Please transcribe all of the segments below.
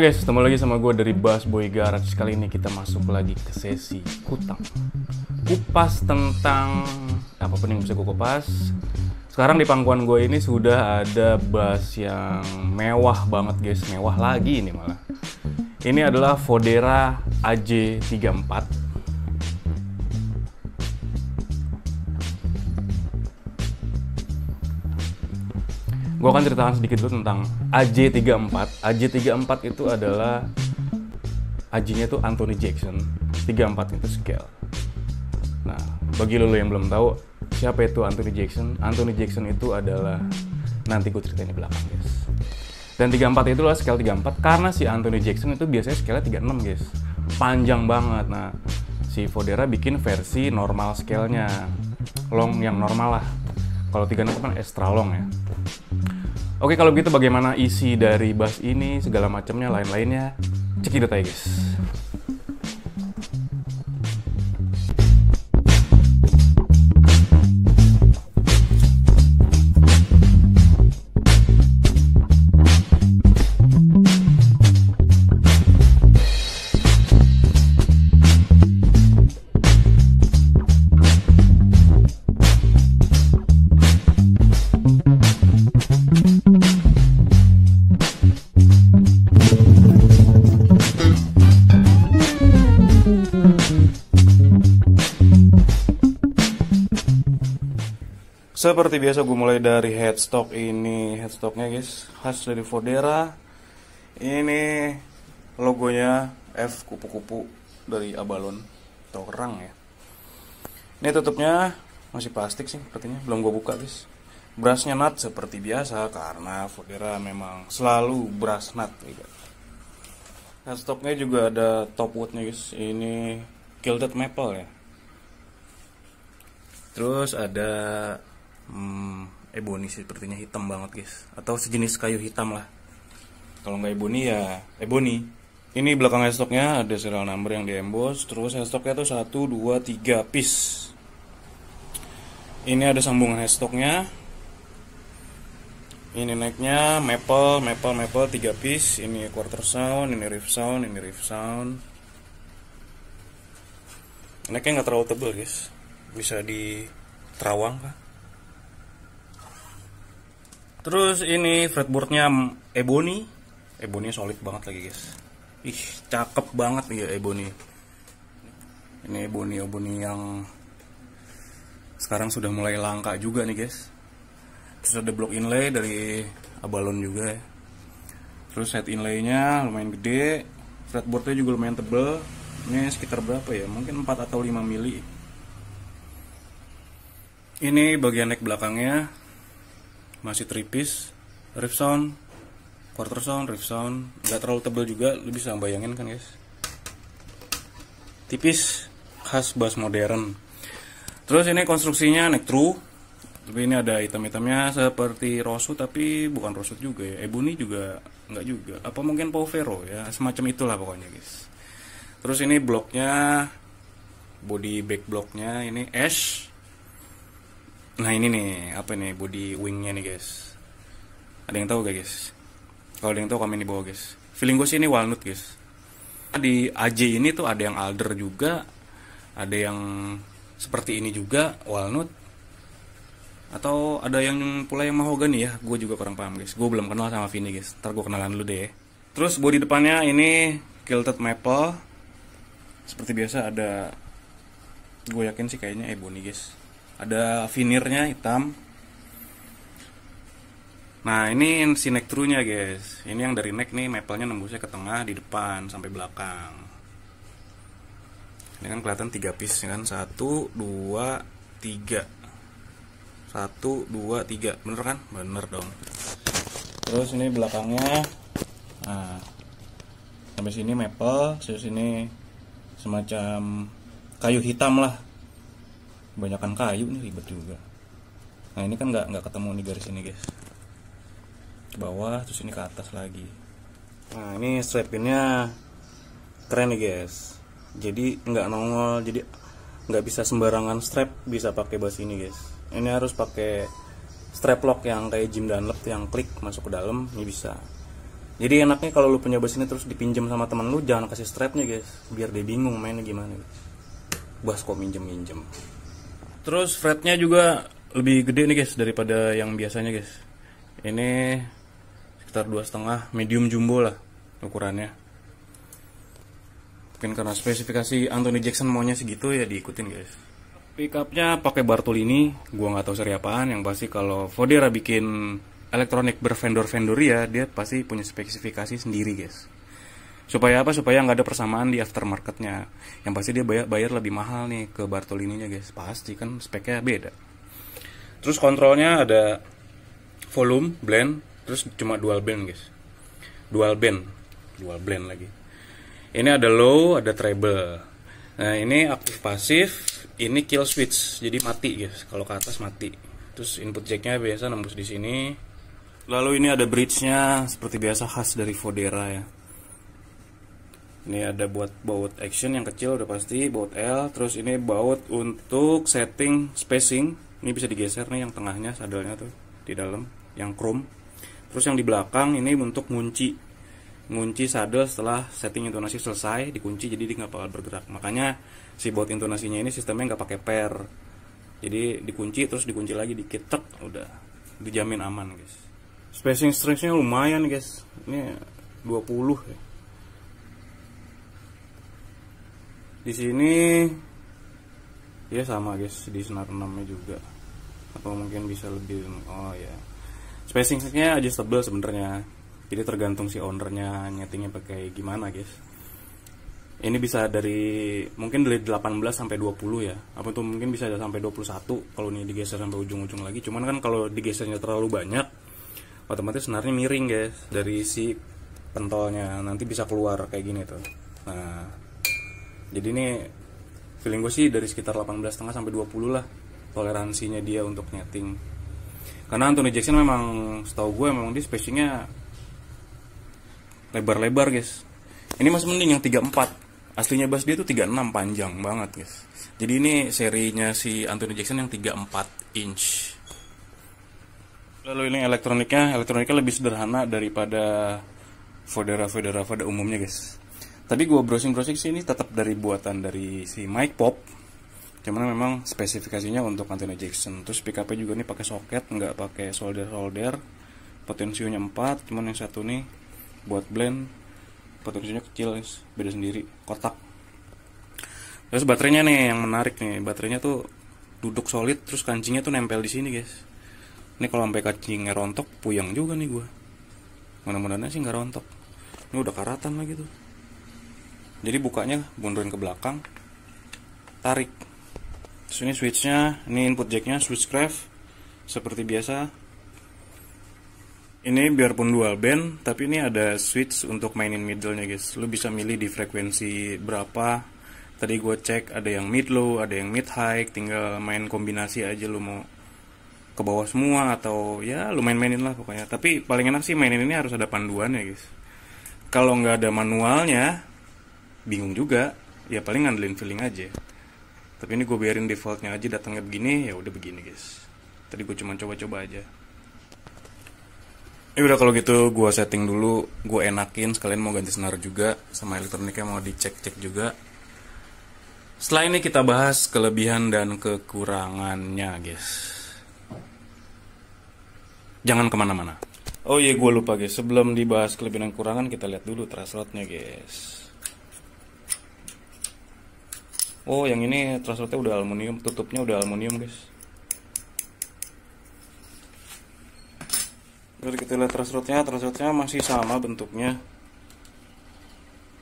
Halo guys, ketemu lagi sama gue dari Bass Boy Garage Kali ini kita masuk lagi ke sesi kutang Kupas tentang apapun yang bisa gue kupas Sekarang di pangkuan gue ini sudah ada bass yang mewah banget guys Mewah lagi ini malah Ini adalah Fodera AJ34 Gue akan ceritakan sedikit dulu tentang AJ34. AJ34 itu adalah AJ-nya itu Anthony Jackson. 34 itu scale. Nah, bagi lo yang belum tahu siapa itu Anthony Jackson, Anthony Jackson itu adalah nanti gue ceritain di belakang, guys. Dan 34 itu adalah scale 34 karena si Anthony Jackson itu biasanya scale 36, guys. Panjang banget. Nah, si Fodera bikin versi normal scale-nya long yang normal lah kalau 36 kan extra long ya. Oke, kalau begitu bagaimana isi dari bus ini, segala macamnya, lain-lainnya, cekidot aja guys. Seperti biasa gue mulai dari headstock ini Headstocknya guys khas dari Fodera Ini logonya F kupu-kupu dari Abalon orang ya Ini tutupnya masih plastik sih sepertinya Belum gue buka guys Brasnya nut seperti biasa karena Fodera memang selalu brass nut gitu. Headstocknya juga ada top woodnya guys Ini gilded maple ya Terus ada hmm, ebony eh, sih sepertinya hitam banget guys atau sejenis kayu hitam lah kalau nggak ebony ya ebony ini belakang headstocknya ada serial number yang di emboss terus headstocknya tuh 1, 2, 3 piece ini ada sambungan headstocknya ini necknya maple maple maple 3 piece ini quarter sound ini riff sound ini riff sound necknya nggak terlalu tebel guys bisa di terawang kah Terus ini fretboardnya ebony. Ebony solid banget lagi guys. Ih cakep banget nih ya ebony. Ini ebony ebony yang sekarang sudah mulai langka juga nih guys. Terus ada block inlay dari Abalon juga Terus head inlaynya lumayan gede. Fretboardnya juga lumayan tebel. Ini sekitar berapa ya? Mungkin 4 atau 5 mili. Ini bagian neck belakangnya masih tripis riff sound quarter sound riff sound nggak terlalu tebal juga lu bisa bayangin kan guys tipis khas bass modern terus ini konstruksinya neck true tapi ini ada item-itemnya seperti rosu tapi bukan rosu juga ya ebony juga nggak juga apa mungkin povero ya semacam itulah pokoknya guys terus ini bloknya body back bloknya ini ash Nah ini nih apa nih body wingnya nih guys. Ada yang tahu gak guys? Kalau ada yang tahu komen di bawah guys. Feeling gue sih ini walnut guys. Di AJ ini tuh ada yang alder juga, ada yang seperti ini juga walnut. Atau ada yang pula yang mahogany ya, gue juga kurang paham guys. Gue belum kenal sama Vini guys. Ntar gue kenalan dulu deh. Terus body depannya ini kilted maple. Seperti biasa ada gue yakin sih kayaknya ebony guys ada finirnya hitam nah ini si neck true nya guys ini yang dari neck nih maple nya nembusnya ke tengah di depan sampai belakang ini kan kelihatan tiga piece ya kan satu dua tiga satu dua tiga bener kan bener dong terus ini belakangnya nah sampai sini maple terus ini semacam kayu hitam lah kebanyakan kayu nih ribet juga nah ini kan nggak nggak ketemu nih garis ini guys ke bawah terus ini ke atas lagi nah ini strapinnya keren nih guys jadi nggak nongol jadi nggak bisa sembarangan strap bisa pakai bus ini guys ini harus pakai strap lock yang kayak Jim lep yang klik masuk ke dalam ini bisa jadi enaknya kalau lu punya bus ini terus dipinjam sama teman lu jangan kasih strapnya guys, biar dia bingung mainnya gimana. bus kok minjem-minjem. Terus fretnya juga lebih gede nih guys daripada yang biasanya guys. Ini sekitar dua setengah medium jumbo lah ukurannya. Mungkin karena spesifikasi Anthony Jackson maunya segitu ya diikutin guys. Pickupnya pakai ini, gua nggak tahu seri apaan. Yang pasti kalau Fodera bikin elektronik bervendor-vendor ya, dia pasti punya spesifikasi sendiri guys supaya apa supaya nggak ada persamaan di aftermarketnya yang pasti dia bayar bayar lebih mahal nih ke Bartolininya guys pasti kan speknya beda terus kontrolnya ada volume blend terus cuma dual band guys dual band dual blend lagi ini ada low ada treble nah ini aktif pasif ini kill switch jadi mati guys kalau ke atas mati terus input jacknya biasa nembus di sini lalu ini ada bridge-nya seperti biasa khas dari Vodera ya ini ada buat baut action yang kecil udah pasti baut L terus ini baut untuk setting spacing ini bisa digeser nih yang tengahnya sadelnya tuh di dalam yang chrome terus yang di belakang ini untuk ngunci ngunci sadel setelah setting intonasi selesai dikunci jadi dia nggak bakal bergerak makanya si baut intonasinya ini sistemnya nggak pakai per jadi dikunci terus dikunci lagi diketek, udah dijamin aman guys spacing strengthnya lumayan guys ini 20 ya di sini ya sama guys di senar 6 nya juga atau mungkin bisa lebih oh ya spacing nya adjustable sebenarnya jadi tergantung si ownernya nyetingnya pakai gimana guys ini bisa dari mungkin dari 18 sampai 20 ya apa tuh mungkin bisa sampai 21 kalau ini digeser sampai ujung-ujung lagi cuman kan kalau digesernya terlalu banyak otomatis senarnya miring guys dari si pentolnya nanti bisa keluar kayak gini tuh nah jadi ini feeling gue sih dari sekitar 18 setengah sampai 20 lah toleransinya dia untuk nyeting karena Anthony Jackson memang setahu gue memang dia spacingnya lebar-lebar guys ini masih mending yang 34 aslinya bass dia tuh 36 panjang banget guys jadi ini serinya si Anthony Jackson yang 34 inch lalu ini elektroniknya elektroniknya lebih sederhana daripada Fodera Fodera pada umumnya guys tapi gue browsing browsing sih ini tetap dari buatan dari si Mike Pop cuman memang spesifikasinya untuk antena Jackson terus PKP juga nih pakai soket nggak pakai solder solder potensinya 4 cuman yang satu nih buat blend potensinya kecil beda sendiri kotak terus baterainya nih yang menarik nih baterainya tuh duduk solid terus kancingnya tuh nempel di sini guys ini kalau sampai kancingnya rontok puyang juga nih gue mudah-mudahan sih nggak rontok ini udah karatan lagi tuh jadi bukanya mundurin ke belakang tarik terus ini switchnya ini input jacknya subscribe seperti biasa ini biarpun dual band tapi ini ada switch untuk mainin middlenya guys lu bisa milih di frekuensi berapa tadi gue cek ada yang mid low ada yang mid high tinggal main kombinasi aja lu mau ke bawah semua atau ya lu main-mainin lah pokoknya tapi paling enak sih mainin ini harus ada panduan ya guys kalau nggak ada manualnya bingung juga ya paling ngandelin feeling aja tapi ini gue biarin defaultnya aja datangnya begini ya udah begini guys tadi gue cuma coba-coba aja ya udah kalau gitu gue setting dulu gue enakin sekalian mau ganti senar juga sama elektroniknya mau dicek-cek juga setelah ini kita bahas kelebihan dan kekurangannya guys jangan kemana-mana oh iya gue lupa guys sebelum dibahas kelebihan dan kekurangan kita lihat dulu traslotnya guys oh yang ini transfernya udah aluminium tutupnya udah aluminium guys Jadi kita lihat transfernya transfernya masih sama bentuknya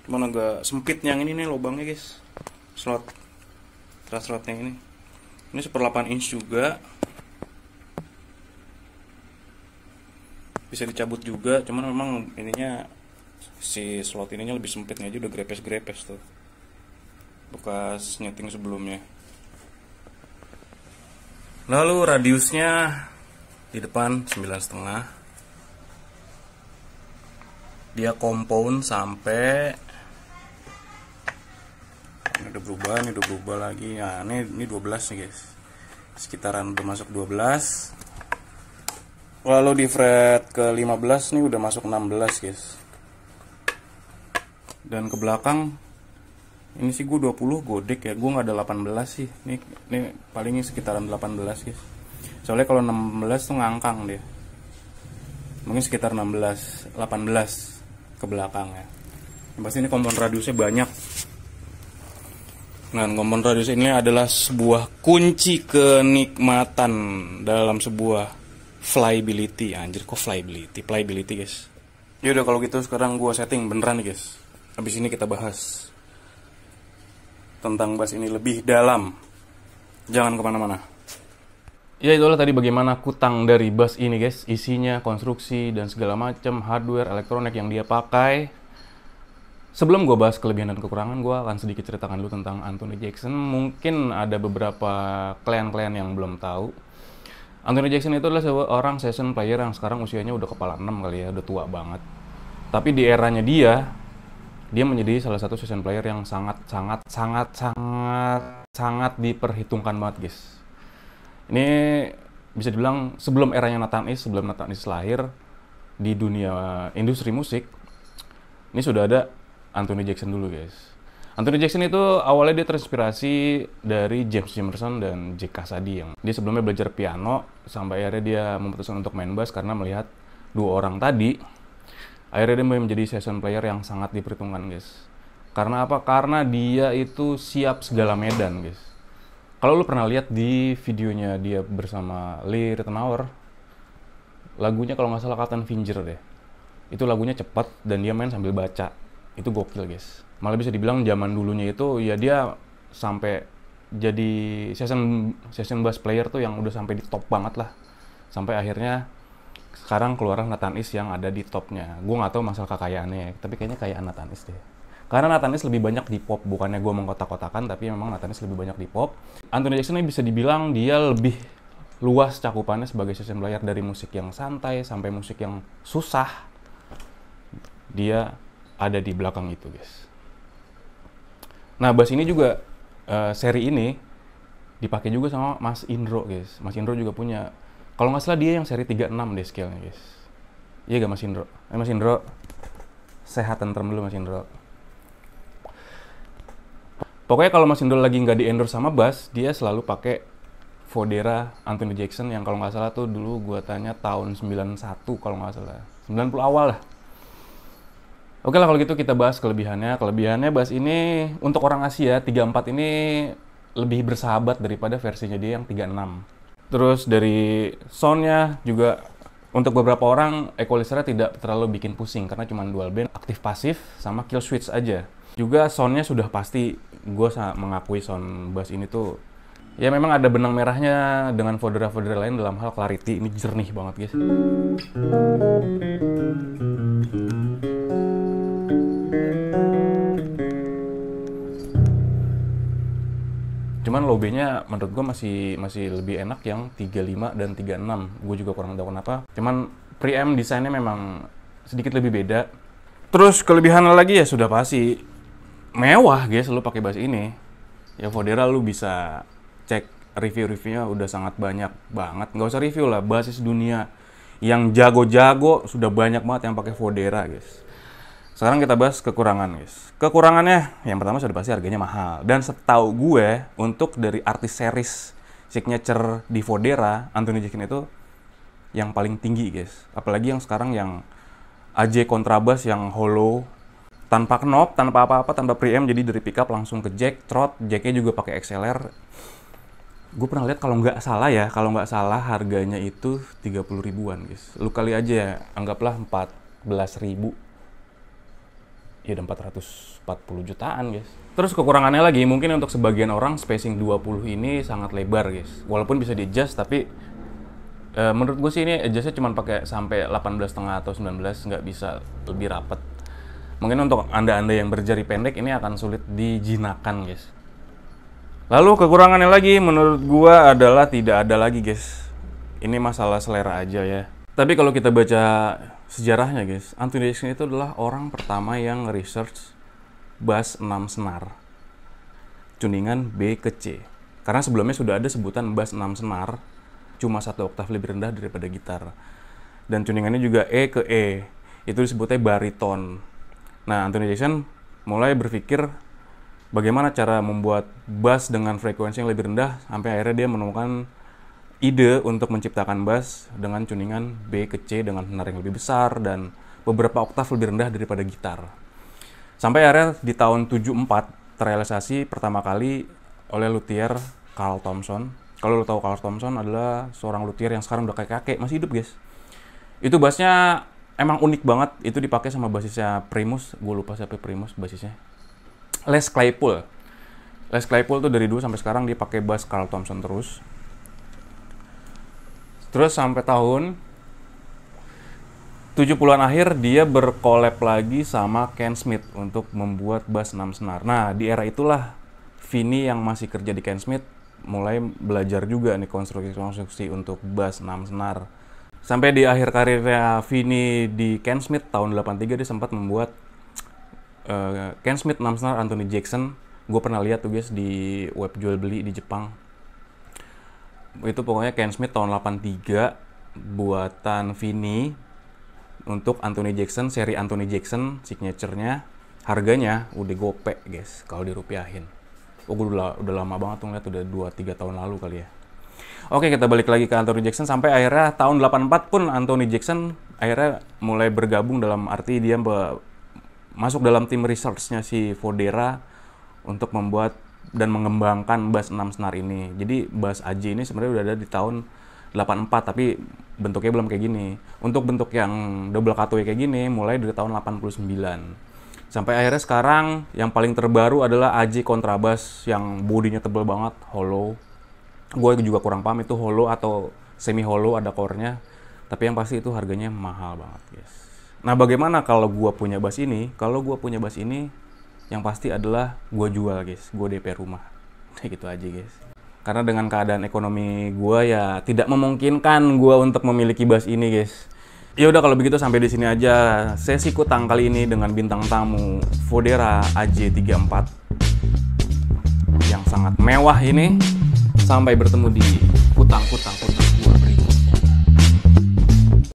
cuman agak sempit yang ini nih lubangnya guys slot transfernya ini ini seperdelapan inch juga bisa dicabut juga cuman memang ininya si slot ininya lebih sempitnya aja udah grepes-grepes tuh bekas nyeting sebelumnya lalu radiusnya di depan 9 setengah dia compound sampai ini udah berubah ini udah berubah lagi nah ini, ini 12 nih guys sekitaran udah masuk 12 lalu di fret ke 15 nih udah masuk 16 guys dan ke belakang ini sih gue 20 godek ya gue nggak ada 18 sih ini ini palingnya sekitaran 18 guys soalnya kalau 16 tuh ngangkang dia mungkin sekitar 16 18 ke belakang ya yang pasti ini kompon radiusnya banyak nah kompon radius ini adalah sebuah kunci kenikmatan dalam sebuah flyability anjir kok flyability flyability guys yaudah kalau gitu sekarang gue setting beneran guys habis ini kita bahas tentang bus ini lebih dalam. Jangan kemana-mana. Ya itulah tadi bagaimana kutang dari bus ini guys, isinya, konstruksi, dan segala macam hardware, elektronik yang dia pakai. Sebelum gue bahas kelebihan dan kekurangan, gue akan sedikit ceritakan dulu tentang Anthony Jackson. Mungkin ada beberapa klien-klien yang belum tahu. Anthony Jackson itu adalah seorang session player yang sekarang usianya udah kepala 6 kali ya, udah tua banget. Tapi di eranya dia, dia menjadi salah satu season player yang sangat sangat sangat sangat sangat diperhitungkan banget guys ini bisa dibilang sebelum eranya Nathan East sebelum Nathan East lahir di dunia eh, industri musik ini sudah ada Anthony Jackson dulu guys Anthony Jackson itu awalnya dia terinspirasi dari James Jamerson dan Jack Cassady yang dia sebelumnya belajar piano sampai akhirnya dia memutuskan untuk main bass karena melihat dua orang tadi akhirnya dia menjadi session player yang sangat diperhitungkan guys karena apa karena dia itu siap segala medan guys kalau lu pernah lihat di videonya dia bersama Lee Ritenour lagunya kalau nggak salah Captain Finger deh itu lagunya cepat dan dia main sambil baca itu gokil guys malah bisa dibilang zaman dulunya itu ya dia sampai jadi session session bass player tuh yang udah sampai di top banget lah sampai akhirnya sekarang keluaran East yang ada di topnya. Gue nggak tahu masalah kekayaannya, tapi kayaknya kayaan East deh. Karena East lebih banyak di pop, bukannya gue mengkotak-kotakan, tapi memang East lebih banyak di pop. Anthony Jackson ini bisa dibilang dia lebih luas cakupannya sebagai session player dari musik yang santai sampai musik yang susah. Dia ada di belakang itu, guys. Nah, bass ini juga uh, seri ini dipakai juga sama Mas Indro, guys. Mas Indro juga punya kalau nggak salah dia yang seri 36 deh scale guys. Iya gak Mas Indro? Eh, Mas Indro, sehat tentrem dulu Mas Indro. Pokoknya kalau Mas Indro lagi nggak di endorse sama Bass, dia selalu pakai Fodera Anthony Jackson yang kalau nggak salah tuh dulu gue tanya tahun 91 kalau nggak salah. 90 awal lah. Oke lah kalau gitu kita bahas kelebihannya. Kelebihannya bass ini untuk orang Asia 34 ini lebih bersahabat daripada versinya dia yang 36. Terus dari soundnya juga untuk beberapa orang equalizer tidak terlalu bikin pusing karena cuma dual band aktif pasif sama kill switch aja. Juga soundnya sudah pasti gue mengakui sound bass ini tuh ya memang ada benang merahnya dengan foldera foldera lain dalam hal clarity ini jernih banget guys. cuman lobenya menurut gue masih masih lebih enak yang 35 dan 36 gue juga kurang tahu kenapa cuman preamp desainnya memang sedikit lebih beda terus kelebihan lagi ya sudah pasti mewah guys lu pakai bass ini ya Fodera lu bisa cek review-reviewnya udah sangat banyak banget nggak usah review lah basis dunia yang jago-jago sudah banyak banget yang pakai Fodera guys sekarang kita bahas kekurangan, guys. Kekurangannya yang pertama sudah pasti harganya mahal. Dan setahu gue untuk dari artis series signature di Fodera, Anthony Jekin itu yang paling tinggi, guys. Apalagi yang sekarang yang AJ kontrabas yang hollow tanpa knob, tanpa apa-apa, tanpa preamp jadi dari pickup langsung ke jack, trot, jacknya juga pakai XLR. Gue pernah lihat kalau nggak salah ya, kalau nggak salah harganya itu 30 ribuan, guys. Lu kali aja ya, anggaplah 14 ribu ya ada 440 jutaan guys. Terus kekurangannya lagi mungkin untuk sebagian orang spacing 20 ini sangat lebar guys. Walaupun bisa di adjust tapi e, menurut gue sih ini adjustnya cuma pakai sampai 18 setengah atau 19 nggak bisa lebih rapet. Mungkin untuk anda-anda yang berjari pendek ini akan sulit dijinakan guys. Lalu kekurangannya lagi menurut gue adalah tidak ada lagi guys. Ini masalah selera aja ya tapi kalau kita baca sejarahnya guys, Anthony Davidson itu adalah orang pertama yang research bass 6 senar. Tuningan B ke C. Karena sebelumnya sudah ada sebutan bass 6 senar, cuma satu oktaf lebih rendah daripada gitar. Dan tuningannya juga E ke E. Itu disebutnya bariton. Nah, Anthony Jackson mulai berpikir bagaimana cara membuat bass dengan frekuensi yang lebih rendah sampai akhirnya dia menemukan ide untuk menciptakan bass dengan tuningan B ke C dengan senar yang lebih besar dan beberapa oktav lebih rendah daripada gitar. Sampai akhirnya di tahun 74 terrealisasi pertama kali oleh luthier Carl Thompson. Kalau lo tau Carl Thompson adalah seorang luthier yang sekarang udah kayak kakek, masih hidup guys. Itu bassnya emang unik banget, itu dipakai sama basisnya Primus, gue lupa siapa Primus basisnya. Les Claypool. Les Claypool tuh dari dulu sampai sekarang dia bass Carl Thompson terus. Terus sampai tahun 70-an akhir dia berkolab lagi sama Ken Smith untuk membuat bass 6 senar. Nah, di era itulah Vini yang masih kerja di Ken Smith mulai belajar juga nih konstruksi-konstruksi untuk bass 6 senar. Sampai di akhir karirnya Vini di Ken Smith tahun 83 dia sempat membuat uh, Ken Smith 6 senar Anthony Jackson. Gue pernah lihat tuh guys di web jual beli di Jepang itu pokoknya Ken Smith tahun 83 buatan Vini untuk Anthony Jackson seri Anthony Jackson signaturenya harganya udah gope guys kalau dirupiahin oh udah, udah lama banget tuh ngeliat udah 2-3 tahun lalu kali ya oke kita balik lagi ke Anthony Jackson sampai akhirnya tahun 84 pun Anthony Jackson akhirnya mulai bergabung dalam arti dia masuk dalam tim researchnya si Fodera untuk membuat dan mengembangkan bass 6 senar ini. Jadi bass AJ ini sebenarnya udah ada di tahun 84 tapi bentuknya belum kayak gini. Untuk bentuk yang double cutaway kayak gini mulai dari tahun 89. Sampai akhirnya sekarang yang paling terbaru adalah AJ kontrabas yang bodinya tebel banget, hollow. Gue juga kurang paham itu hollow atau semi hollow ada core-nya. Tapi yang pasti itu harganya mahal banget, guys. Nah, bagaimana kalau gue punya bass ini? Kalau gue punya bass ini, yang pasti adalah gue jual guys gue dp rumah kayak gitu aja guys karena dengan keadaan ekonomi gue ya tidak memungkinkan gue untuk memiliki bus ini guys ya udah kalau begitu sampai di sini aja sesi kutang kali ini dengan bintang tamu Fodera AJ34 yang sangat mewah ini sampai bertemu di kutang kutang kutang